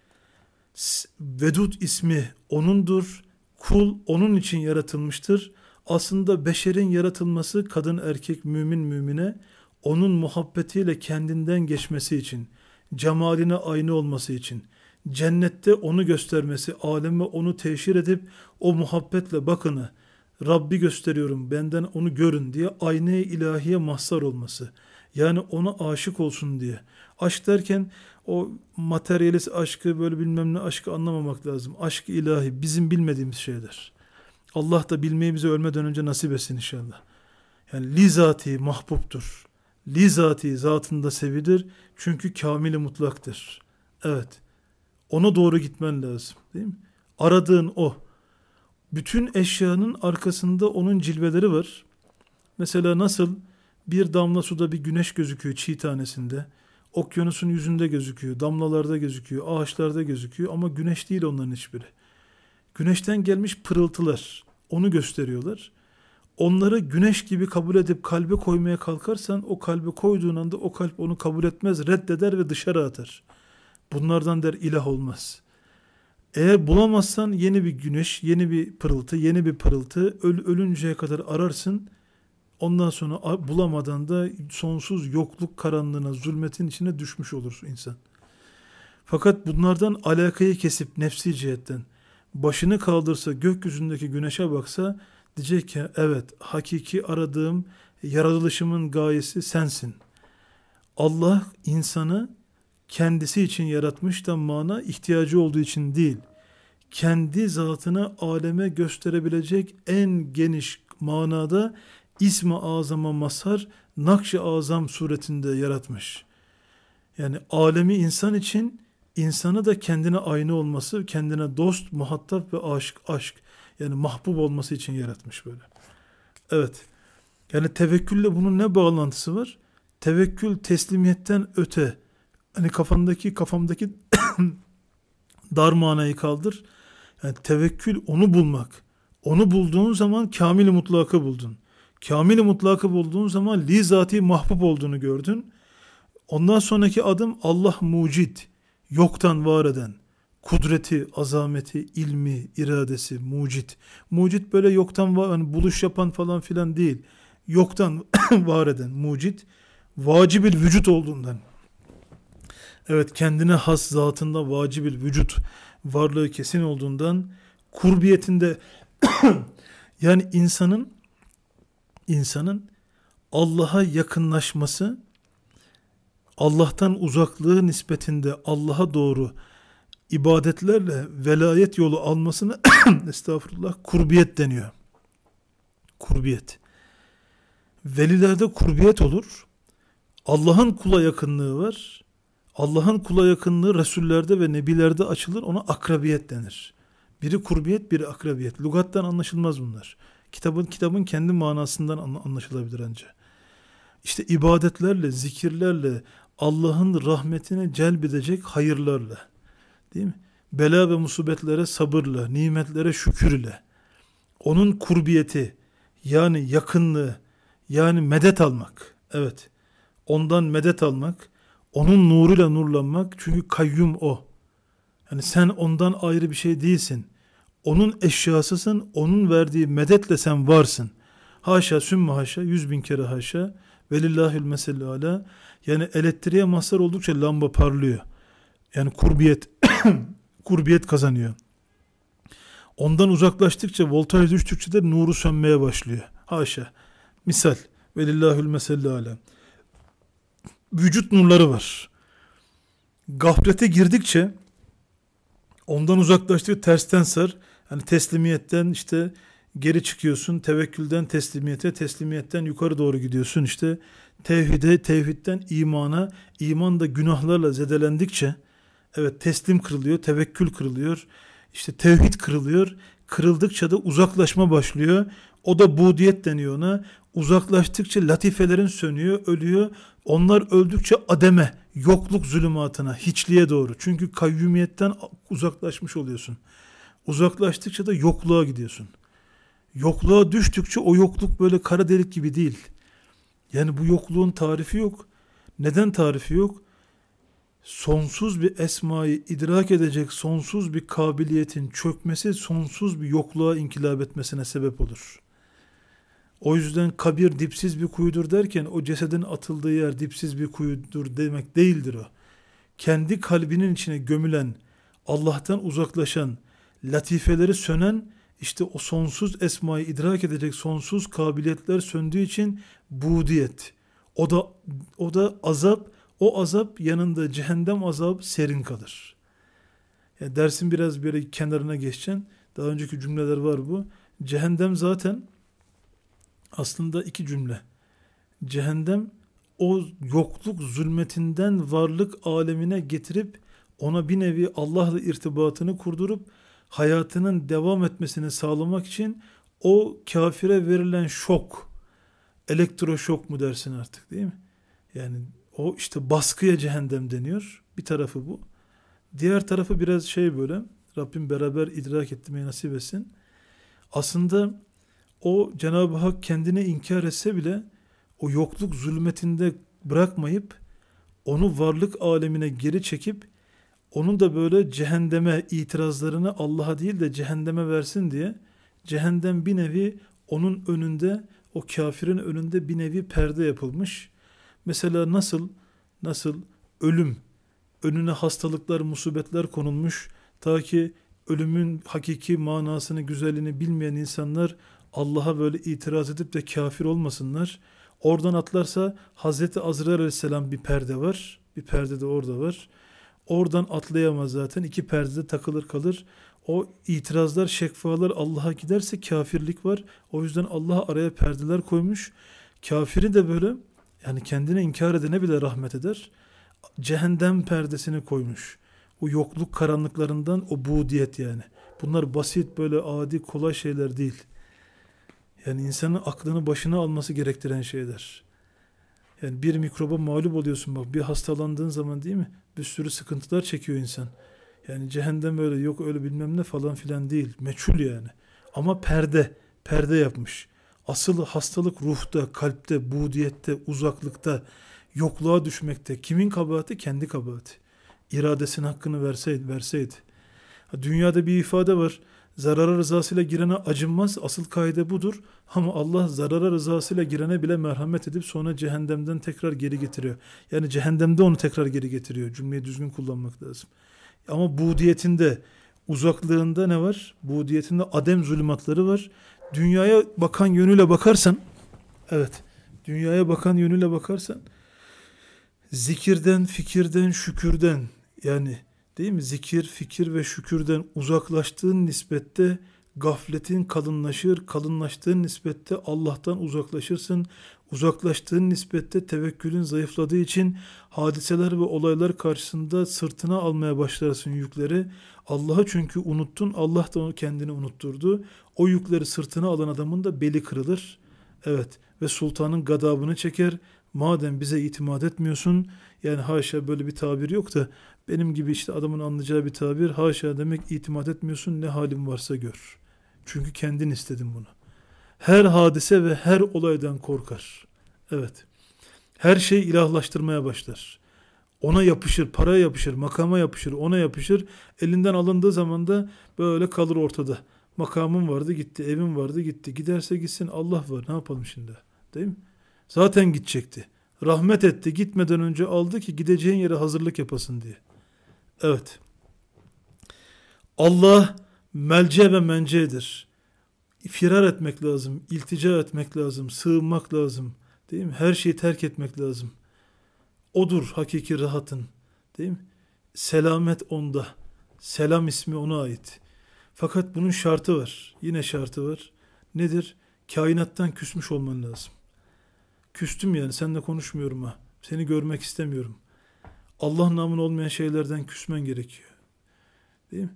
Vedud ismi onundur. Kul onun için yaratılmıştır. Aslında beşerin yaratılması kadın erkek mümin mümine onun muhabbetiyle kendinden geçmesi için, cemaline aynı olması için, cennette onu göstermesi, aleme onu teşhir edip o muhabbetle bakını, Rabbi gösteriyorum benden onu görün diye aynaya ilahiye mahzar olması. Yani ona aşık olsun diye. Aşk derken o materyalist aşkı böyle bilmem ne aşkı anlamamak lazım. Aşk ilahi bizim bilmediğimiz şeyler. Allah da bilmeyi bize ölmeden önce nasip etsin inşallah. Yani lizati mahbuptur. Lizati zatında sevilir. Çünkü kamili mutlaktır. Evet. Ona doğru gitmen lazım. Değil mi? Aradığın o. Bütün eşyanın arkasında onun cilveleri var. Mesela nasıl bir damla suda bir güneş gözüküyor çiğ tanesinde. Okyanusun yüzünde gözüküyor, damlalarda gözüküyor, ağaçlarda gözüküyor ama güneş değil onların hiçbiri. Güneşten gelmiş pırıltılar onu gösteriyorlar onları güneş gibi kabul edip kalbe koymaya kalkarsan o kalbe koyduğun anda o kalp onu kabul etmez, reddeder ve dışarı atar. Bunlardan der ilah olmaz. Eğer bulamazsan yeni bir güneş, yeni bir pırıltı, yeni bir pırıltı öl ölünceye kadar ararsın. Ondan sonra bulamadan da sonsuz yokluk karanlığına, zulmetin içine düşmüş olur insan. Fakat bunlardan alakayı kesip nefsi cihetten başını kaldırsa, gökyüzündeki güneşe baksa Diyecek ki evet hakiki aradığım yaratılışımın gayesi sensin. Allah insanı kendisi için yaratmış da mana ihtiyacı olduğu için değil. Kendi zatını aleme gösterebilecek en geniş manada ismi azama masar, nakş-ı azam suretinde yaratmış. Yani alemi insan için, insanı da kendine aynı olması, kendine dost, muhatap ve aşık, aşk yani mahbub olması için yaratmış böyle. Evet. Yani tevekkülle bunun ne bağlantısı var? Tevekkül teslimiyetten öte. Hani kafandaki kafamdaki dar manayı kaldır. Yani tevekkül onu bulmak. Onu bulduğun zaman kamil mutlakı buldun. Kamil mutlakı bulduğun zaman li zati mahbub olduğunu gördün. Ondan sonraki adım Allah mucit, yoktan var eden kudreti, azameti, ilmi, iradesi, mucit. Mucit böyle yoktan var, yani buluş yapan falan filan değil. Yoktan var eden mucit, vacibil vücut olduğundan. Evet kendine has zatında vacibil vücut varlığı kesin olduğundan kurbiyetinde yani insanın insanın Allah'a yakınlaşması Allah'tan uzaklığı nispetinde Allah'a doğru ibadetlerle velayet yolu almasına estağfurullah kurbiyet deniyor. Kurbiyet. Velilerde kurbiyet olur. Allah'ın kula yakınlığı var. Allah'ın kula yakınlığı Resullerde ve Nebilerde açılır. Ona akrabiyet denir. Biri kurbiyet, biri akrabiyet. Lugattan anlaşılmaz bunlar. Kitabın kitabın kendi manasından anlaşılabilir ancak. İşte ibadetlerle, zikirlerle, Allah'ın rahmetine celbedecek hayırlarla. Değil mi? Bela ve musibetlere sabırla, nimetlere şükürle, onun kurbiyeti yani yakınlığı yani medet almak. Evet. Ondan medet almak, onun nuruyla nurlanmak çünkü kayyum o. Yani sen ondan ayrı bir şey değilsin. Onun eşyasısın, onun verdiği medetle sen varsın. Haşa sümme haşa, yüz bin kere haşa. Velillahil meselle ala. Yani elektriğe mazhar oldukça lamba parlıyor. Yani kurbiyet kurbiyet kazanıyor. Ondan uzaklaştıkça voltaj düştükçe de nuru sönmeye başlıyor. Haşa. Misal velillahül meselli alem. Vücut nurları var. Gaflete girdikçe ondan uzaklaştıkça tersten sar. Yani teslimiyetten işte geri çıkıyorsun. Tevekkülden teslimiyete, teslimiyetten yukarı doğru gidiyorsun. işte tevhide, tevhidden imana, iman da günahlarla zedelendikçe Evet teslim kırılıyor, tevekkül kırılıyor, işte tevhid kırılıyor. Kırıldıkça da uzaklaşma başlıyor. O da budiyet deniyor ona. Uzaklaştıkça latifelerin sönüyor, ölüyor. Onlar öldükçe ademe, yokluk zulümatına, hiçliğe doğru. Çünkü kayyumiyetten uzaklaşmış oluyorsun. Uzaklaştıkça da yokluğa gidiyorsun. Yokluğa düştükçe o yokluk böyle kara delik gibi değil. Yani bu yokluğun tarifi yok. Neden tarifi yok? sonsuz bir esmayı idrak edecek sonsuz bir kabiliyetin çökmesi sonsuz bir yokluğa inkılap etmesine sebep olur. O yüzden kabir dipsiz bir kuyudur derken o cesedin atıldığı yer dipsiz bir kuyudur demek değildir o. Kendi kalbinin içine gömülen, Allah'tan uzaklaşan, latifeleri sönen işte o sonsuz esmayı idrak edecek sonsuz kabiliyetler söndüğü için budiyet. O da o da azap o azap yanında cehennem azabı serin kalır. Yani dersin biraz böyle kenarına geçeceksin. Daha önceki cümleler var bu. Cehennem zaten aslında iki cümle. Cehennem o yokluk zulmetinden varlık alemine getirip ona bir nevi Allah'la irtibatını kurdurup hayatının devam etmesini sağlamak için o kafire verilen şok, elektroşok mu dersin artık değil mi? Yani o işte baskıya cehennem deniyor. Bir tarafı bu. Diğer tarafı biraz şey böyle Rabbim beraber idrak ettirmeyi nasip etsin. Aslında o Cenab-ı Hak kendine inkar etse bile o yokluk zulmetinde bırakmayıp onu varlık alemine geri çekip onun da böyle cehenneme itirazlarını Allah'a değil de cehenneme versin diye cehennem bir nevi onun önünde o kafirin önünde bir nevi perde yapılmış. Mesela nasıl nasıl ölüm önüne hastalıklar, musibetler konulmuş ta ki ölümün hakiki manasını, güzelliğini bilmeyen insanlar Allah'a böyle itiraz edip de kafir olmasınlar. Oradan atlarsa Hazreti Azrail Aleyhisselam bir perde var. Bir perde de orada var. Oradan atlayamaz zaten. İki perdede takılır kalır. O itirazlar, şekvalar Allah'a giderse kafirlik var. O yüzden Allah araya perdeler koymuş. Kafiri de böyle yani kendini inkar edene bile rahmet eder. Cehennem perdesini koymuş. O yokluk karanlıklarından o budiyet yani. Bunlar basit böyle adi kolay şeyler değil. Yani insanın aklını başına alması gerektiren şeyler. Yani bir mikroba mağlup oluyorsun bak bir hastalandığın zaman değil mi? Bir sürü sıkıntılar çekiyor insan. Yani cehennem böyle yok öyle bilmem ne falan filan değil. Meçhul yani. Ama perde, perde yapmış. Asıl hastalık ruhta, kalpte, buğdiyette, uzaklıkta, yokluğa düşmekte. Kimin kabahati? Kendi kabahati. İradesinin hakkını verseydi, verseydi. Dünyada bir ifade var. Zarara rızasıyla girene acınmaz. Asıl kaide budur. Ama Allah zarara rızasıyla girene bile merhamet edip sonra cehennemden tekrar geri getiriyor. Yani cehennemde onu tekrar geri getiriyor. Cümleyi düzgün kullanmak lazım. Ama budiyetinde, uzaklığında ne var? Budiyetinde adem zulümatları var dünyaya bakan yönüyle bakarsan evet dünyaya bakan yönüyle bakarsan zikirden, fikirden, şükürden yani değil mi? Zikir, fikir ve şükürden uzaklaştığın nispette gafletin kalınlaşır, kalınlaştığın nispette Allah'tan uzaklaşırsın, uzaklaştığın nispette tevekkülün zayıfladığı için hadiseler ve olaylar karşısında sırtına almaya başlarsın yükleri. Allah'ı çünkü unuttun, Allah da onu kendini unutturdu. O yükleri sırtına alan adamın da beli kırılır. Evet ve sultanın gadabını çeker. Madem bize itimat etmiyorsun, yani haşa böyle bir tabir yok da benim gibi işte adamın anlayacağı bir tabir haşa demek itimat etmiyorsun ne halin varsa gör. Çünkü kendin istedin bunu. Her hadise ve her olaydan korkar. Evet. Her şey ilahlaştırmaya başlar. Ona yapışır, paraya yapışır, makama yapışır, ona yapışır. Elinden alındığı zaman da böyle kalır ortada. Makamım vardı gitti, evim vardı gitti. Giderse gitsin Allah var ne yapalım şimdi? Değil mi? Zaten gidecekti. Rahmet etti gitmeden önce aldı ki gideceğin yere hazırlık yapasın diye. Evet. Allah melce ve mencedir. Firar etmek lazım, iltica etmek lazım, sığınmak lazım. Değil mi? Her şeyi terk etmek lazım. Odur hakiki rahatın. Değil mi? Selamet onda. Selam ismi ona ait. Fakat bunun şartı var. Yine şartı var. Nedir? Kainattan küsmüş olman lazım. Küstüm yani seninle konuşmuyorum ha. Seni görmek istemiyorum. Allah namına olmayan şeylerden küsmen gerekiyor. Değil mi?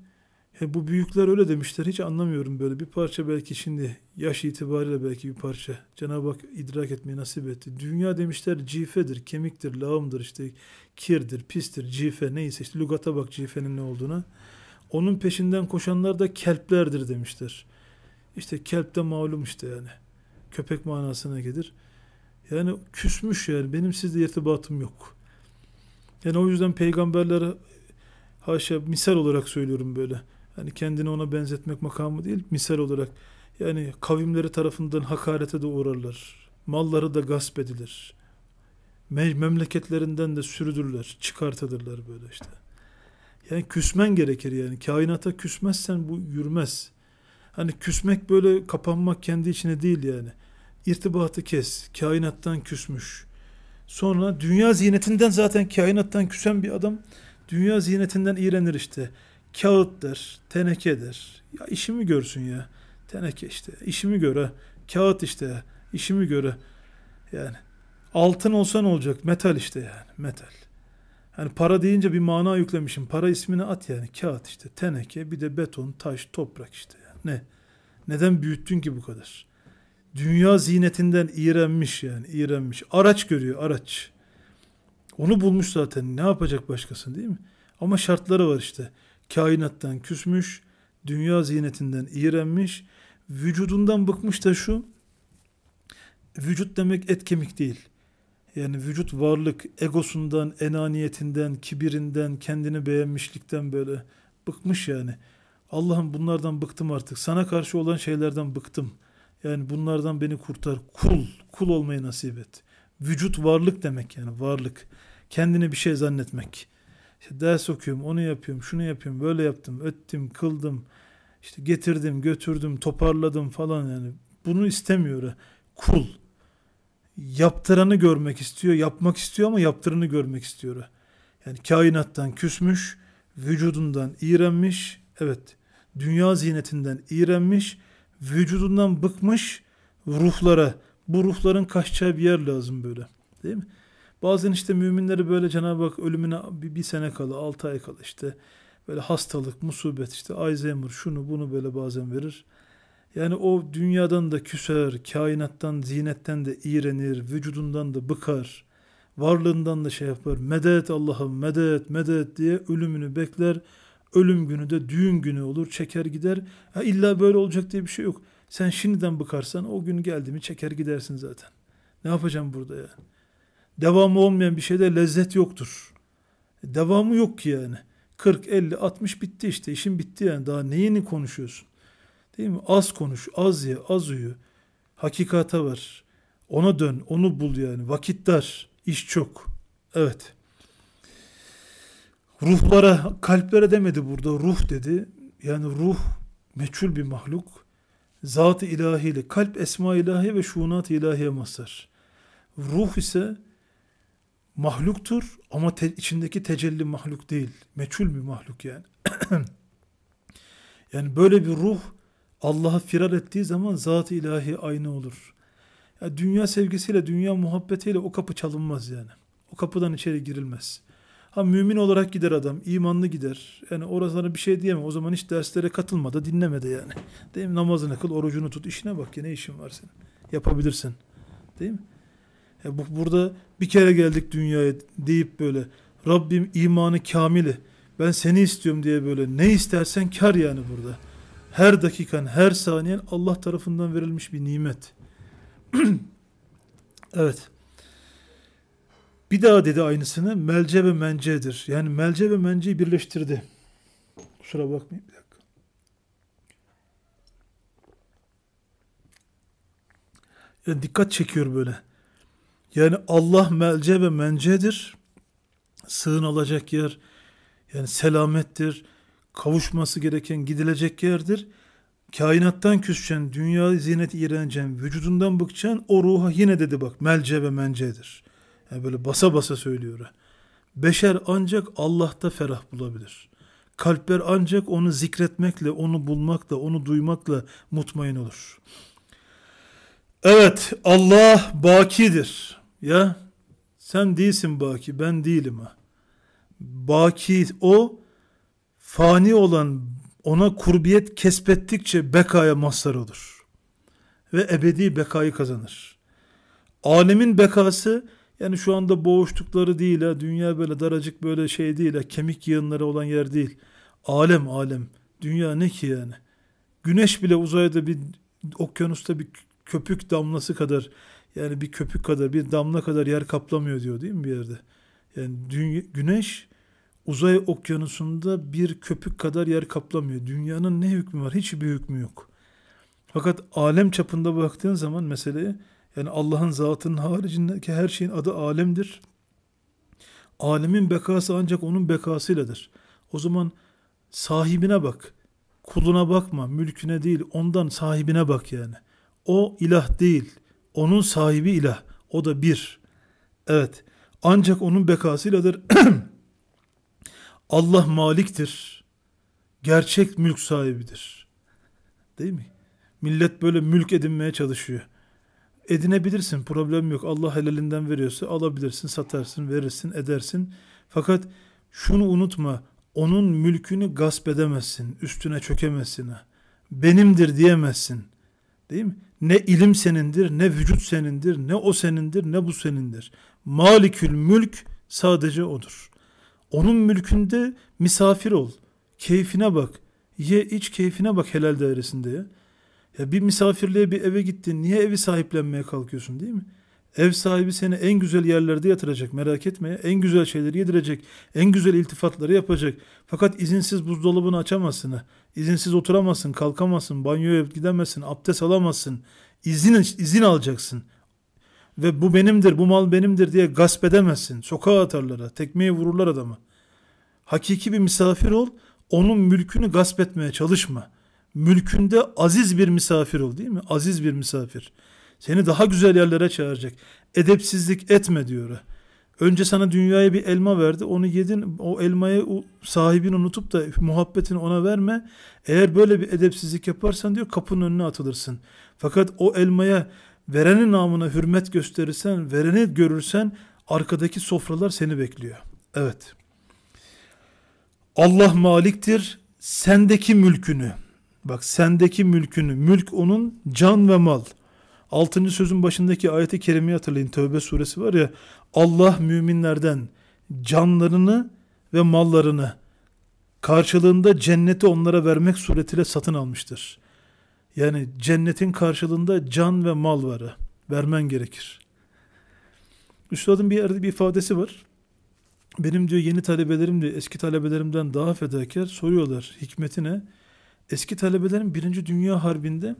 E, bu büyükler öyle demişler. Hiç anlamıyorum böyle. Bir parça belki şimdi yaş itibariyle belki bir parça. Cenab-ı Hak idrak etmeyi nasip etti. Dünya demişler cifedir, kemiktir, lağımdır işte kirdir, pistir, cife neyse işte lugata bak cifenin ne olduğuna. Onun peşinden koşanlar da kelplerdir demişler. İşte kelp de malum işte yani. Köpek manasına gelir. Yani küsmüş yani. Benim sizle irtibatım yok. Yani o yüzden peygamberlere haşa misal olarak söylüyorum böyle hani kendini ona benzetmek makamı değil misal olarak yani kavimleri tarafından hakarete de uğrarlar. Malları da gasp edilir. Memleketlerinden de sürüdürler, çıkartılırlar böyle işte. Yani küsmen gerekir yani. Kainata küsmezsen bu yürümez. Hani küsmek böyle kapanmak kendi içine değil yani. irtibatı kes. Kainattan küsmüş. Sonra dünya ziynetinden zaten kainattan küsen bir adam dünya ziynetinden iğrenir işte kağıttır, tenekedir. Ya işimi görsün ya. Teneke işte. İşimi göre. Kağıt işte. işimi göre. Yani altın olsa ne olacak? Metal işte yani. Metal. Yani para deyince bir mana yüklemişim. Para ismini at yani. Kağıt işte. Teneke bir de beton, taş, toprak işte. Yani. Ne? Neden büyüttün ki bu kadar? Dünya zinetinden iğrenmiş yani. iğrenmiş. Araç görüyor araç. Onu bulmuş zaten. Ne yapacak başkasını değil mi? Ama şartları var işte kainattan küsmüş, dünya zinetinden iğrenmiş, vücudundan bıkmış da şu, vücut demek et kemik değil. Yani vücut varlık, egosundan, enaniyetinden, kibirinden, kendini beğenmişlikten böyle bıkmış yani. Allah'ım bunlardan bıktım artık. Sana karşı olan şeylerden bıktım. Yani bunlardan beni kurtar. Kul, kul olmayı nasip et. Vücut varlık demek yani varlık. Kendini bir şey zannetmek. İşte ders okuyorum, onu yapıyorum, şunu yapıyorum, böyle yaptım, öttüm, kıldım, işte getirdim, götürdüm, toparladım falan yani. Bunu istemiyor. Kul. Yaptıranı görmek istiyor, yapmak istiyor ama yaptırını görmek istiyor. Yani kainattan küsmüş, vücudundan iğrenmiş, evet, dünya zinetinden iğrenmiş, vücudundan bıkmış ruhlara, bu ruhların kaçacağı bir yer lazım böyle. Değil mi? Bazen işte müminleri böyle Cenab-ı Hak ölümüne bir, bir sene kalı altı ay kalı işte böyle hastalık, musibet işte Alzheimer şunu bunu böyle bazen verir. Yani o dünyadan da küser, kainattan, zinetten de iğrenir, vücudundan da bıkar, varlığından da şey yapar. Medet Allah'ım, medet, medet diye ölümünü bekler. Ölüm günü de düğün günü olur, çeker gider. Ha, illa böyle olacak diye bir şey yok. Sen şimdiden bıkarsan o gün geldi mi çeker gidersin zaten. Ne yapacağım burada yani? devamı olmayan bir şeyde lezzet yoktur. E, devamı yok ki yani. 40, 50, 60 bitti işte. işin bitti yani. Daha neyini konuşuyorsun? Değil mi? Az konuş, az ye, az uyu. Hakikata var. Ona dön, onu bul yani. Vakit dar, iş çok. Evet. Ruhlara, kalplere demedi burada. Ruh dedi. Yani ruh meçhul bir mahluk. Zat-ı ilahiyle, kalp esma ilahi ve şunat ilahiye mazhar. Ruh ise mahluktur ama te, içindeki tecelli mahluk değil. Meçhul bir mahluk yani. yani böyle bir ruh Allah'a firar ettiği zaman zat-ı ilahi aynı olur. Ya dünya sevgisiyle, dünya muhabbetiyle o kapı çalınmaz yani. O kapıdan içeri girilmez. Ha mümin olarak gider adam, imanlı gider. Yani orasına bir şey diyemem. O zaman hiç derslere katılmadı, dinlemedi yani. Değil mi? Namazını kıl, orucunu tut, işine bak ya ne işin var senin. Yapabilirsin. Değil mi? E, bu, burada bir kere geldik dünyaya deyip böyle Rabbim imanı kamili ben seni istiyorum diye böyle ne istersen kar yani burada. Her dakikan, her saniyen Allah tarafından verilmiş bir nimet. evet. Bir daha dedi aynısını melce ve mencedir. Yani melce ve menceyi birleştirdi. Kusura bakmayın bir dakika. Yani dikkat çekiyor böyle. Yani Allah melce ve mencedir. Sığınılacak yer yani selamettir. Kavuşması gereken gidilecek yerdir. Kainattan küseceksin, dünya zinet iğreneceksin, vücudundan bıkacaksın. O ruha yine dedi bak melce ve mencedir. Yani böyle basa basa söylüyor. Beşer ancak Allah'ta ferah bulabilir. Kalpler ancak onu zikretmekle, onu bulmakla, onu duymakla mutmain olur. Evet, Allah bakidir. Ya sen değilsin baki ben değilim ha. Baki o fani olan ona kurbiyet kesbettikçe bekaya mazhar olur. Ve ebedi bekayı kazanır. Alemin bekası yani şu anda boğuştukları değil ha. Dünya böyle daracık böyle şey değil ha. Kemik yığınları olan yer değil. Alem alem. Dünya ne ki yani? Güneş bile uzayda bir okyanusta bir köpük damlası kadar yani bir köpük kadar, bir damla kadar yer kaplamıyor diyor değil mi bir yerde? Yani güneş uzay okyanusunda bir köpük kadar yer kaplamıyor. Dünyanın ne hükmü var? Hiçbir hükmü yok. Fakat alem çapında baktığın zaman meseleye yani Allah'ın zatının haricindeki her şeyin adı alemdir. Alemin bekası ancak onun bekasıyladır. O zaman sahibine bak. Kuluna bakma, mülküne değil, ondan sahibine bak yani. O ilah değil onun sahibi ile O da bir. Evet. Ancak onun bekasıyladır. Allah maliktir. Gerçek mülk sahibidir. Değil mi? Millet böyle mülk edinmeye çalışıyor. Edinebilirsin, problem yok. Allah helalinden veriyorsa alabilirsin, satarsın, verirsin, edersin. Fakat şunu unutma, onun mülkünü gasp edemezsin, üstüne çökemezsin. Benimdir diyemezsin. Değil mi? Ne ilim senindir, ne vücut senindir, ne o senindir, ne bu senindir. Malikül mülk sadece odur. Onun mülkünde misafir ol. Keyfine bak. Ye iç keyfine bak helal dairesinde ya. bir misafirliğe bir eve gittin. Niye evi sahiplenmeye kalkıyorsun değil mi? Ev sahibi seni en güzel yerlerde yatıracak merak etme. En güzel şeyleri yedirecek. En güzel iltifatları yapacak. Fakat izinsiz buzdolabını açamazsın. İzinsiz oturamazsın, kalkamazsın, banyoya gidemezsin, abdest alamazsın. İzin, izin alacaksın. Ve bu benimdir, bu mal benimdir diye gasp edemezsin. Sokağa atarlara, tekmeye vururlar adamı. Hakiki bir misafir ol, onun mülkünü gasp etmeye çalışma. Mülkünde aziz bir misafir ol değil mi? Aziz bir misafir. Seni daha güzel yerlere çağıracak. Edepsizlik etme diyor. Önce sana dünyaya bir elma verdi. Onu yedin. O elmayı o sahibini unutup da muhabbetini ona verme. Eğer böyle bir edepsizlik yaparsan diyor kapının önüne atılırsın. Fakat o elmaya verenin namına hürmet gösterirsen, vereni görürsen arkadaki sofralar seni bekliyor. Evet. Allah maliktir. Sendeki mülkünü. Bak sendeki mülkünü. Mülk onun can ve mal. 6. sözün başındaki ayeti kerimeyi hatırlayın. Tövbe suresi var ya Allah müminlerden canlarını ve mallarını karşılığında cenneti onlara vermek suretiyle satın almıştır. Yani cennetin karşılığında can ve mal varı vermen gerekir. Üstadın bir yerde bir ifadesi var. Benim diyor yeni talebelerim diyor eski talebelerimden daha fedakar soruyorlar hikmetine. Eski talebelerim Birinci Dünya Harbi'nde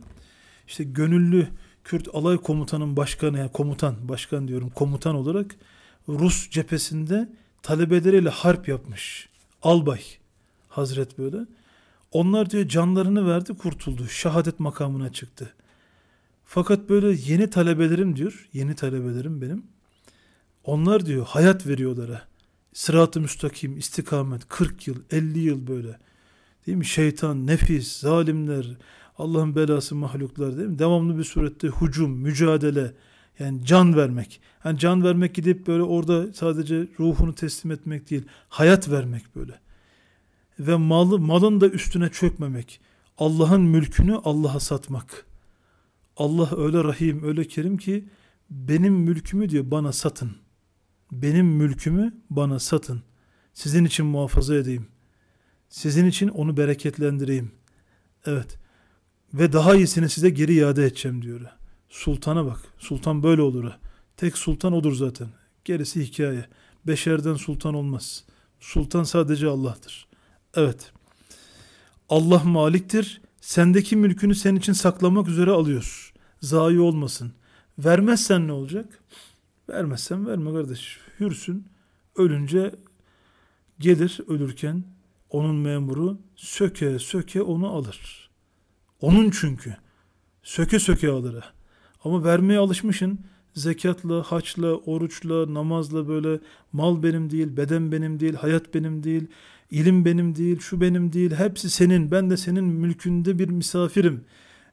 işte gönüllü Kürt Alay Komutanın başkanı yani komutan başkan diyorum komutan olarak Rus cephesinde talebeleriyle harp yapmış. Albay Hazret böyle. Onlar diyor canlarını verdi kurtuldu. Şehadet makamına çıktı. Fakat böyle yeni talebelerim diyor. Yeni talebelerim benim. Onlar diyor hayat veriyorlara ha. Sırat-ı müstakim, istikamet 40 yıl, 50 yıl böyle. Değil mi? Şeytan, nefis, zalimler, Allah'ın belası mahluklar değil mi? Devamlı bir surette hucum, mücadele, yani can vermek. Yani can vermek gidip böyle orada sadece ruhunu teslim etmek değil, hayat vermek böyle. Ve malı, malın da üstüne çökmemek. Allah'ın mülkünü Allah'a satmak. Allah öyle rahim, öyle kerim ki benim mülkümü diyor bana satın. Benim mülkümü bana satın. Sizin için muhafaza edeyim. Sizin için onu bereketlendireyim. Evet ve daha iyisini size geri iade edeceğim diyor. Sultana bak. Sultan böyle olur. Tek sultan odur zaten. Gerisi hikaye. Beşerden sultan olmaz. Sultan sadece Allah'tır. Evet. Allah maliktir. Sendeki mülkünü senin için saklamak üzere alıyor. Zayi olmasın. Vermezsen ne olacak? Vermezsen verme kardeş. Hürsün. Ölünce gelir ölürken onun memuru söke söke onu alır. Onun çünkü. Söke söke alırı. Ama vermeye alışmışın. Zekatla, haçla, oruçla, namazla böyle mal benim değil, beden benim değil, hayat benim değil, ilim benim değil, şu benim değil, hepsi senin. Ben de senin mülkünde bir misafirim.''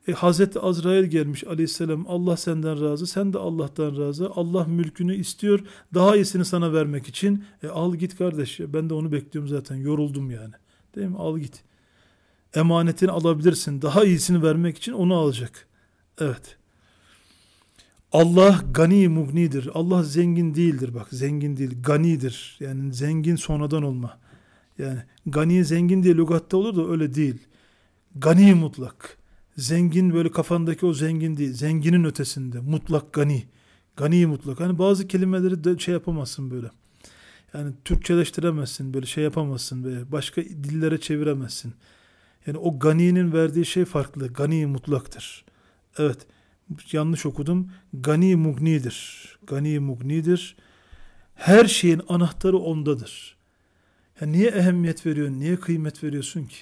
E, Hazreti Azrail gelmiş aleyhisselam Allah senden razı sen de Allah'tan razı Allah mülkünü istiyor daha iyisini sana vermek için e, al git kardeş ben de onu bekliyorum zaten yoruldum yani değil mi al git emanetini alabilirsin. Daha iyisini vermek için onu alacak. Evet. Allah gani mugnidir. Allah zengin değildir bak. Zengin değil. Ganidir. Yani zengin sonradan olma. Yani gani zengin diye lügatta olur da öyle değil. Gani mutlak. Zengin böyle kafandaki o zengin değil. Zenginin ötesinde. Mutlak gani. Gani mutlak. Hani bazı kelimeleri de şey yapamazsın böyle. Yani Türkçeleştiremezsin. Böyle şey yapamazsın. Böyle başka dillere çeviremezsin. Yani o ganinin verdiği şey farklı. Gani mutlaktır. Evet yanlış okudum. Gani mugnidir. Gani mugnidir. Her şeyin anahtarı ondadır. Yani niye ehemmiyet veriyorsun? Niye kıymet veriyorsun ki?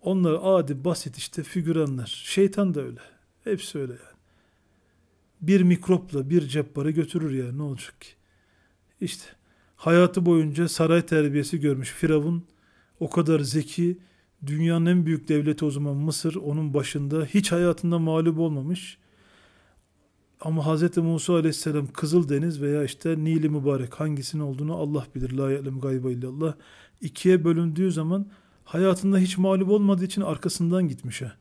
Onlar adi basit işte figüranlar. Şeytan da öyle. Hepsi öyle yani. Bir mikropla bir cebbarı götürür ya ne olacak ki? İşte hayatı boyunca saray terbiyesi görmüş Firavun o kadar zeki Dünyanın en büyük devleti o zaman Mısır onun başında hiç hayatında mağlup olmamış. Ama Hz. Musa aleyhisselam Kızıldeniz veya işte Nil-i Mübarek hangisinin olduğunu Allah bilir. La ye'lem gayba illallah. İkiye bölündüğü zaman hayatında hiç mağlup olmadığı için arkasından gitmiş ha.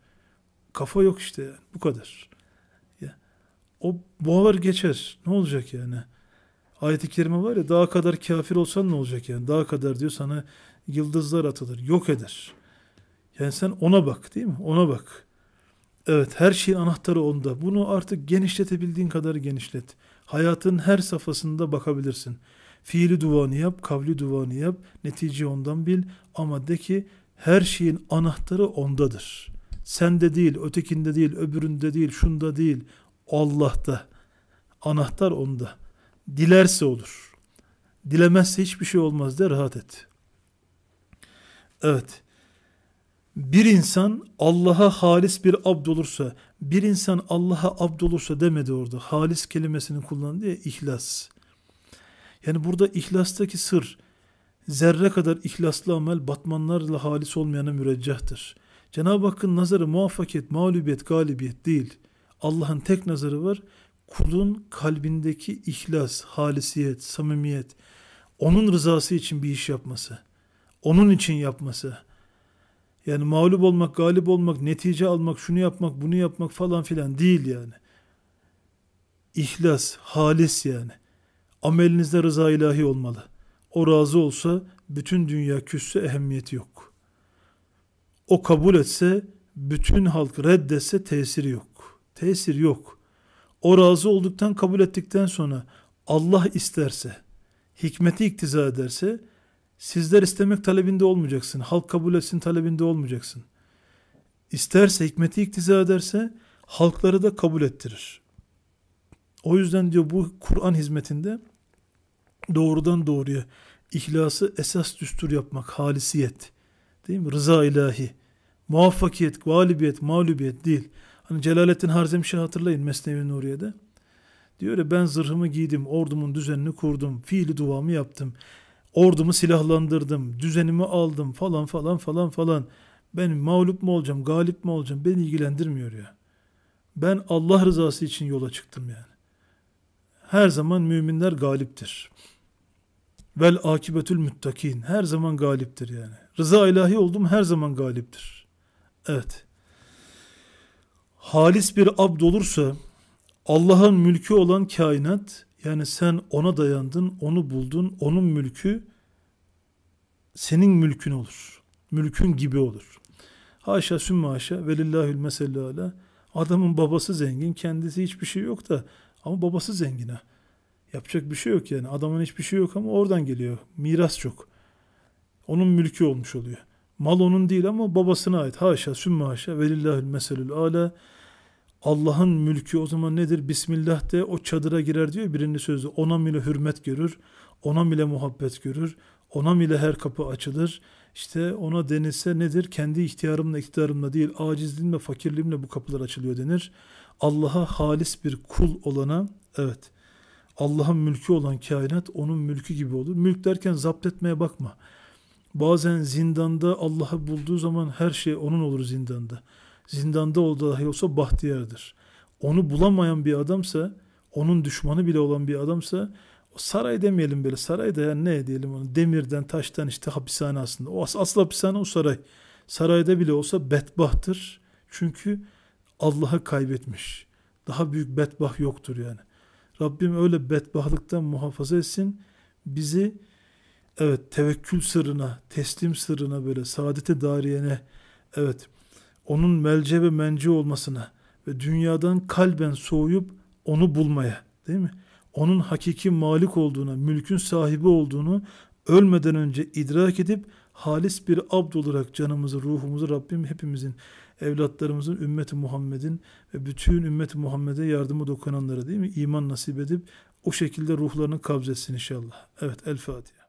Kafa yok işte yani. Bu kadar. Ya. O boğar geçer. Ne olacak yani? Ayet-i kerime var ya daha kadar kafir olsan ne olacak yani? Daha kadar diyor sana yıldızlar atılır. Yok eder. Yani sen ona bak değil mi? Ona bak. Evet her şeyin anahtarı onda. Bunu artık genişletebildiğin kadar genişlet. Hayatın her safhasında bakabilirsin. Fiili duvanı yap, kavli duvanı yap, netice ondan bil ama de ki her şeyin anahtarı ondadır. Sende değil, ötekinde değil, öbüründe değil, şunda değil. Allah'ta. Anahtar onda. Dilerse olur. Dilemezse hiçbir şey olmaz de rahat et. Evet bir insan Allah'a halis bir abd olursa, bir insan Allah'a abd olursa demedi orada. Halis kelimesini kullandı ya ihlas. Yani burada ihlastaki sır zerre kadar ihlaslı amel batmanlarla halis olmayana müreccahtır. Cenab-ı Hakk'ın nazarı muvaffakiyet, mağlubiyet, galibiyet değil. Allah'ın tek nazarı var. Kulun kalbindeki ihlas, halisiyet, samimiyet, onun rızası için bir iş yapması, onun için yapması, yani mağlup olmak, galip olmak, netice almak, şunu yapmak, bunu yapmak falan filan değil yani. İhlas, halis yani. Amelinizde rıza ilahi olmalı. O razı olsa bütün dünya küsse ehemmiyeti yok. O kabul etse bütün halk reddetse tesiri yok. Tesir yok. O razı olduktan kabul ettikten sonra Allah isterse, hikmeti iktiza ederse Sizler istemek talebinde olmayacaksın. Halk kabul etsin talebinde olmayacaksın. İsterse hikmeti iktiza ederse halkları da kabul ettirir. O yüzden diyor bu Kur'an hizmetinde doğrudan doğruya ihlası esas düstur yapmak, halisiyet. Değil mi? Rıza ilahi. Muvaffakiyet, galibiyet, mağlubiyet değil. Hani Celaleddin Harzemşah'ı hatırlayın Mesnevi Nuriye'de. Diyor ya ben zırhımı giydim, ordumun düzenini kurdum, fiili duamı yaptım. Ordumu silahlandırdım, düzenimi aldım falan falan falan falan. Ben mağlup mu olacağım, galip mi olacağım beni ilgilendirmiyor ya. Ben Allah rızası için yola çıktım yani. Her zaman müminler galiptir. Vel akibetül müttakin. Her zaman galiptir yani. Rıza ilahi oldum her zaman galiptir. Evet. Halis bir abd olursa Allah'ın mülkü olan kainat yani sen ona dayandın, onu buldun, onun mülkü senin mülkün olur. Mülkün gibi olur. Haşa sümme haşa velillahül mesellu ala. Adamın babası zengin, kendisi hiçbir şey yok da ama babası zengine. Yapacak bir şey yok yani. Adamın hiçbir şey yok ama oradan geliyor. Miras çok. Onun mülkü olmuş oluyor. Mal onun değil ama babasına ait. Haşa sümme haşa velillahül meselül ala. Allah'ın mülkü o zaman nedir? Bismillah de o çadıra girer diyor birinin sözü. Ona bile hürmet görür, ona bile muhabbet görür, ona bile her kapı açılır. İşte ona denilse nedir? Kendi ihtiyarımla, iktidarımla değil, acizliğimle, fakirliğimle bu kapılar açılıyor denir. Allah'a halis bir kul olana, evet, Allah'ın mülkü olan kainat onun mülkü gibi olur. Mülk derken zapt etmeye bakma. Bazen zindanda Allah'ı bulduğu zaman her şey onun olur zindanda zindanda olduğu dahi olsa bahtiyardır. Onu bulamayan bir adamsa, onun düşmanı bile olan bir adamsa saray demeyelim böyle sarayda yani ne diyelim onu demirden taştan işte hapishane aslında. O as asıl hapishane o saray. Sarayda bile olsa bedbahtır. Çünkü Allah'ı kaybetmiş. Daha büyük bedbah yoktur yani. Rabbim öyle bedbahlıktan muhafaza etsin. Bizi evet tevekkül sırrına, teslim sırrına böyle saadete dariyene evet onun melce ve menci olmasına ve dünyadan kalben soğuyup onu bulmaya değil mi? Onun hakiki malik olduğuna, mülkün sahibi olduğunu ölmeden önce idrak edip halis bir abd olarak canımızı, ruhumuzu Rabbim hepimizin, evlatlarımızın, ümmeti Muhammed'in ve bütün ümmeti Muhammed'e yardımı dokunanlara değil mi? İman nasip edip o şekilde ruhlarını kabzetsin inşallah. Evet El Fatiha.